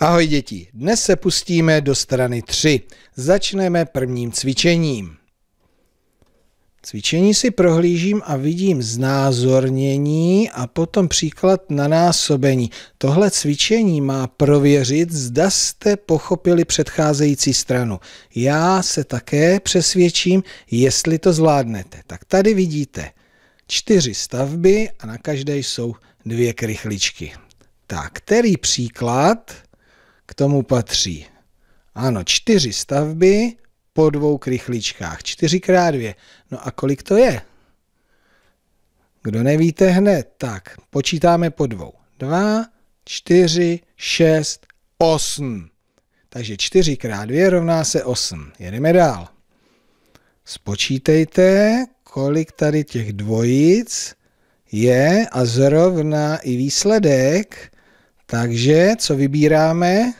Ahoj děti, dnes se pustíme do strany 3. Začneme prvním cvičením. Cvičení si prohlížím a vidím znázornění a potom příklad na násobení. Tohle cvičení má prověřit, zda jste pochopili předcházející stranu. Já se také přesvědčím, jestli to zvládnete. Tak tady vidíte čtyři stavby a na každé jsou dvě krychličky. Tak, který příklad k tomu patří, ano, čtyři stavby po dvou krychličkách. Čtyřikrát dvě. No a kolik to je? Kdo nevíte hned, tak počítáme po dvou. Dva, čtyři, šest, osm. Takže čtyřikrát dvě rovná se osm. Jedeme dál. Spočítejte, kolik tady těch dvojic je a zrovna i výsledek takže co vybíráme?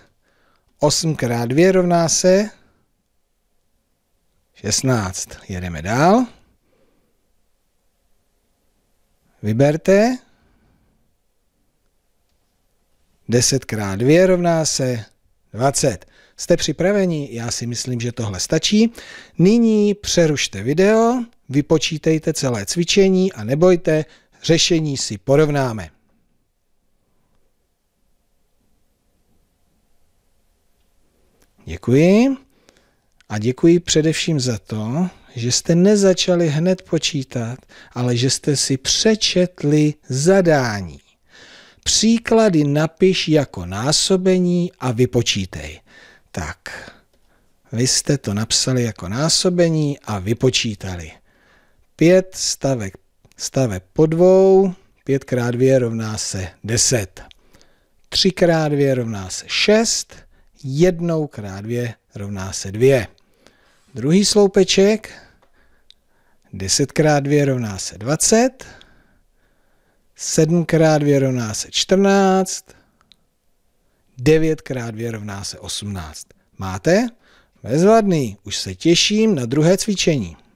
8 x 2 rovná se 16. Jedeme dál. Vyberte. 10 x 2 rovná se 20. Jste připraveni? Já si myslím, že tohle stačí. Nyní přerušte video, vypočítejte celé cvičení a nebojte, řešení si porovnáme. Děkuji. A děkuji především za to, že jste nezačali hned počítat, ale že jste si přečetli zadání. Příklady napiš jako násobení a vypočítej. Tak, vy jste to napsali jako násobení a vypočítali. Pět stavek, stave po dvou, pětkrát krát rovná se deset. Třikrát krát rovná se šest jednou krát dvě rovná se dvě. Druhý sloupeček, 10 krát 2 rovná se 20, 7 krát 2 rovná se 14, 9 krát 2 rovná se 18. Máte? Bezvadný, už se těším na druhé cvičení.